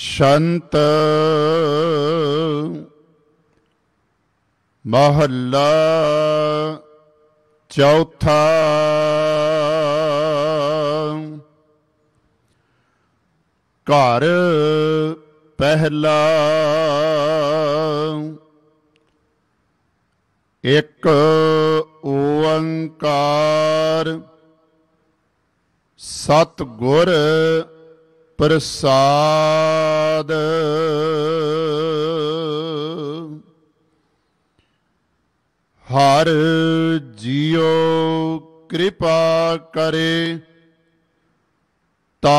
ਸ਼ੰਤ ਮਹੱਲਾ ਚੌਥਾ ਘਰ ਪਹਿਲਾ ਇੱਕ ਓੰਕਾਰ ਸਤ ਗੁਰ ਪ੍ਰਸਾਦ ਹਰ ਜੀਉ ਕਿਰਪਾ ਕਰੇ ਤਾ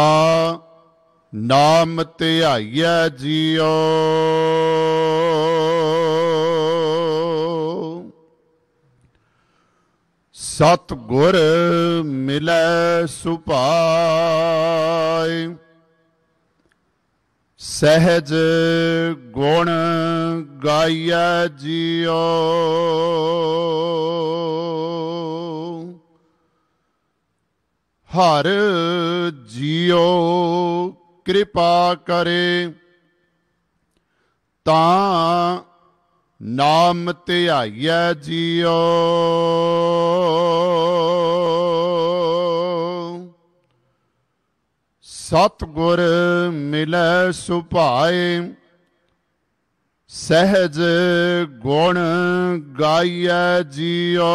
ਨਾਮ ਧਿਆਈਐ ਜੀਉ ਸਤ ਗੁਰ ਮਿਲੈ ਸੁਭਾਈ ਸਹਿਜ ਗੁਣ ਗਾਇਆ ਜੀਓ ਹਰ ਜੀਓ ਕਿਰਪਾ ਕਰੇ ਤਾਂ ਨਾਮ ਧਿਆਈਐ ਜੀਓ ਸਤ ਗੁਰ ਮਿਲੈ ਸੁਭਾਏ ਸਹਿਜ ਗੁਣ ਗਾਈਐ ਜਿਉ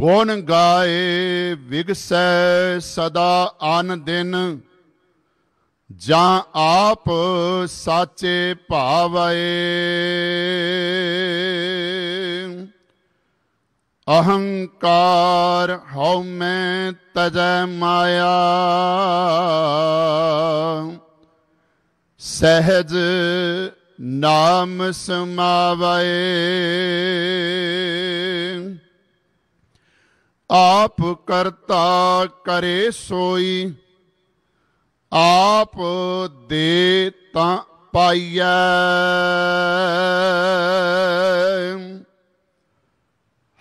ਗੁਣ ਗਾਏ ਵਿਗਸੈ ਸਦਾ ਆਨ ਦਿਨ ਜਾਂ ਆਪ ਸਾਚੇ ਭਾਵਏ ਅਹੰਕਾਰ ਹਉ ਮੈਂ ਤਜੈ ਮਾਇਆ ਸਹਿਜ ਨਾਮ ਸਮਾਵੈ ਆਪ ਕਰਤਾ ਕਰੇ ਸੋਈ ਆਪ ਦੇ ਤਾਂ ਪਾਈਐ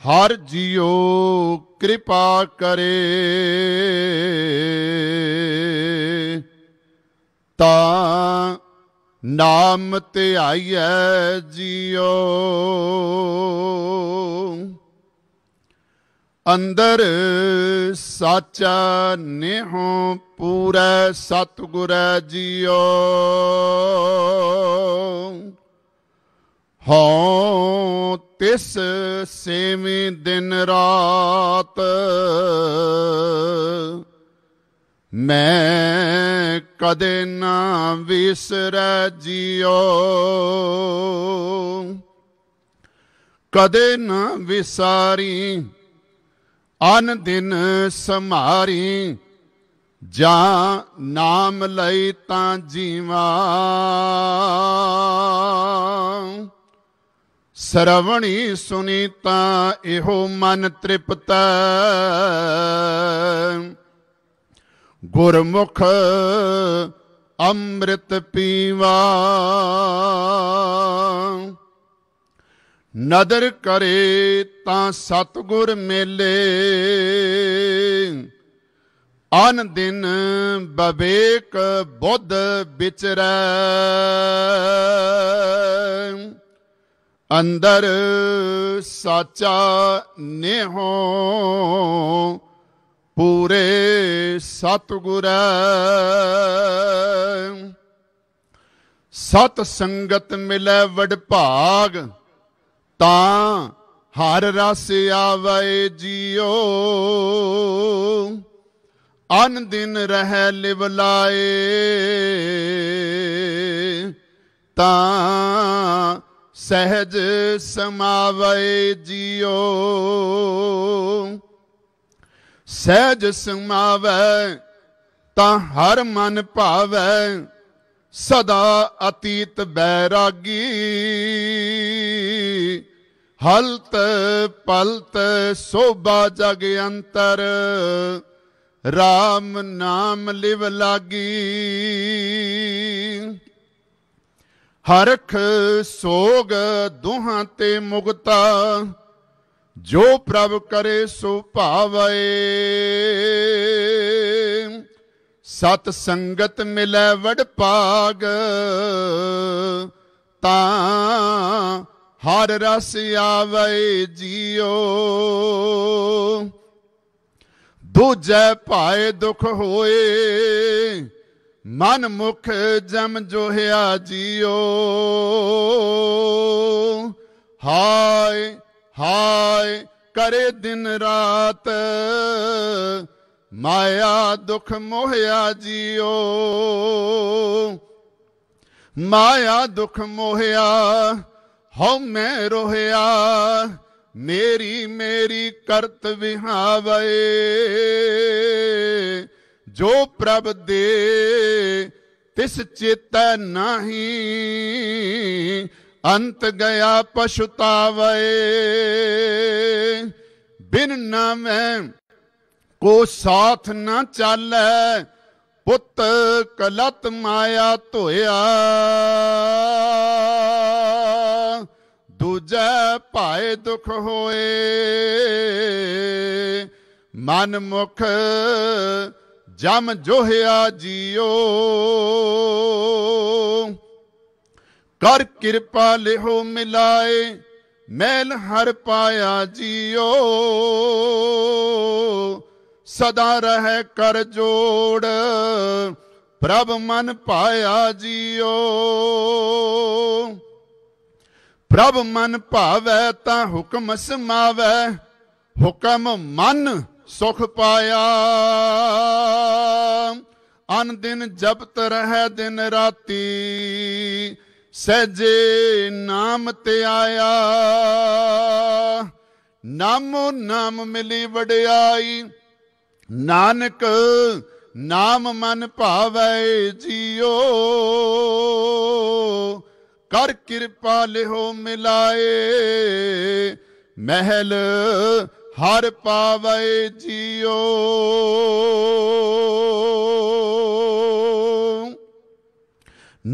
ਹਰ ਜਿਉ ਕਿਰਪਾ ਕਰੇ ਤਾਂ ਨਾਮ ਧਿਆਈਐ ਜਿਉ ਅੰਦਰ ਸਾਚਾ ਨਿਹੁ ਪੂਰੈ ਸਤਗੁਰ ਜਿਉ ਹਉ ਤਿਸ ਸੇਵੇਂ ਦਿਨ ਰਾਤ ਮੈਂ ਕਦੇ ਨਾ ਵਿਸਰੈ ਜਿਉ ਕਦੇ ਨਾ ਵਿਸਾਰੀ ਅਨ ਦਿਨ ਸਮਾਰੀ ਜਾਂ ਨਾਮ ਲਈ ਤਾਂ ਜੀਵਾ ਸਰਵਣੀ ਸੁਨੀਤਾ ਇਹੋ ਮਨ ਤ੍ਰਿਪਤ ਗੁਰਮੁਖ ਅੰਮ੍ਰਿਤ ਪੀਵਾ ਨਦਰ ਕਰੇ ਤਾਂ ਸਤਗੁਰ ਮੇਲੇ ਅਨ ਦਿਨ ਬਵੇਕ ਬੁੱਧ ਵਿਚਰੈ ਅੰਦਰ ਸਾਚਾ ਨਿਹੋ ਪੂਰੇ ਸਤਗੁਰ ਸਤ ਸੰਗਤ ਮਿਲੇ ਵਡ ਭਾਗ ਤਾਂ ਹਰ ਰਸ ਆਵੇ ਜਿਉ ਅਨ ਦਿਨ ਰਹਿ ਲਿਵ ਲਾਏ ਤਾਂ ਸਹਿਜ ਸਮਾਵੇ ਜਿਉ ਸਹਿਜ ਸਮਾਵੇ ਤਾਂ ਹਰ ਮਨ ਭਾਵੇ ਸਦਾ ਅਤੀਤ ਬੈਰਾਗੀ ਹਲਤ ਪਲਤ ਸੋਭਾ ਜਗ ਅੰਤਰ RAM ਨਾਮ ਲਿਵ ਲਾਗੀ ਹਰਖ ਸੋਗ ਦੁਹਾਂ ਤੇ ਮੁਗਤਾ ਜੋ ਪ੍ਰਭ ਕਰੇ ਸੋ ਭਾਵੈ ਸਤ ਸੰਗਤ ਮਿਲੈ ਵਡ ਪਾਗ ਤਾਂ ਹਰ ਰਸ ਆਵੈ ਜੀਓ ਦੁਜੈ ਭਾਏ ਦੁਖ ਹੋਏ ਮਨ ਮੁਖ ਜਮ ਜੋਹਿਆ ਜੀਓ ਹਾਏ ਹਾਏ ਕਰੇ ਦਿਨ ਰਾਤ ਮਾਇਆ ਦੁਖ ਮੋਹਿਆ ਜੀਓ ਮਾਇਆ ਦੁਖ ਮੋਹਿਆ ਹਉ ਮੈਂ ਰੋਹਿਆ ਮੇਰੀ ਮੇਰੀ ਕਰਤ ਵਿਹਾਵੇ ਜੋ ਪ੍ਰਭ ਦੇ ਤਿਸ ਚੇਤਾ ਨਹੀਂ ਅੰਤ ਗਿਆ ਪਛਤਾਵੇ ਬਿਨ ਨਾਮੈ ਕੋ ਸਾਥ ਨਾ ਚਾਲੈ ਪੁੱਤ ਕਲਤ ਮਾਇਆ ਧੋਇਆ ਦੁਜੈ ਭਾਏ ਦੁਖ ਹੋਏ ਮਨ ਮੁਖ ਜਮ ਜੋਹਿਆ ਜੀਓ ਕਰ ਕਿਰਪਾ ਲਿਹੋ ਮਿਲਾਏ ਮੈਲ ਹਰ ਪਾਇਆ ਜੀਓ ਸਦਾ ਰਹਿ ਕਰ ਜੋੜ ਪ੍ਰਭ ਮਨ ਪਾਇਆ ਜੀਓ ਪ੍ਰਭ ਮਨ ਭਾਵੈ ਤਾਂ ਹੁਕਮ ਸਮਾਵੈ ਹੁਕਮ ਮਨ ਸੁਖ ਪਾਇਆ ਅਨ ਦਿਨ ਜਪਤ ਰਹਿ ਦਿਨ ਰਾਤੀ ਸਹਜੇ ਨਾਮ ਤੇ ਆਇਆ ਨਾਮੋ ਨਾਮ ਮਿਲੀ ਵਡਿਆਈ ਨਾਨਕ ਨਾਮ ਮਨ ਭਾਵੈ ਜੀਓ ਕਰ ਕਿਰਪਾ ਲਿਹੋ ਮਿਲਾਏ ਮਹਿਲ ਹਰ ਪਾਵੈ ਜੀਓ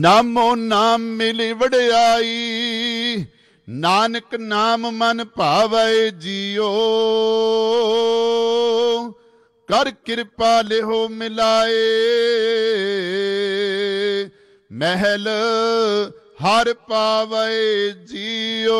ਨਾਮੋ ਨਾਮ ਮਿਲਿ ਵੜਾਈ ਨਾਨਕ ਨਾਮ ਮਨ ਭਾਵੈ ਜੀਓ ਕਰ ਕਿਰਪਾ ਲਿਹੋ ਮਿਲਾਏ ਮਹਿਲ ਹਰ ਪਾਵੈ ਜੀਓ